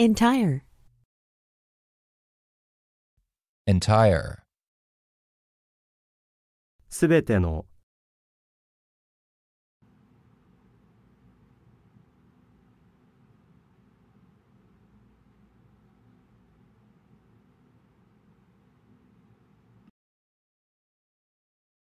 Entire. Entire. すべての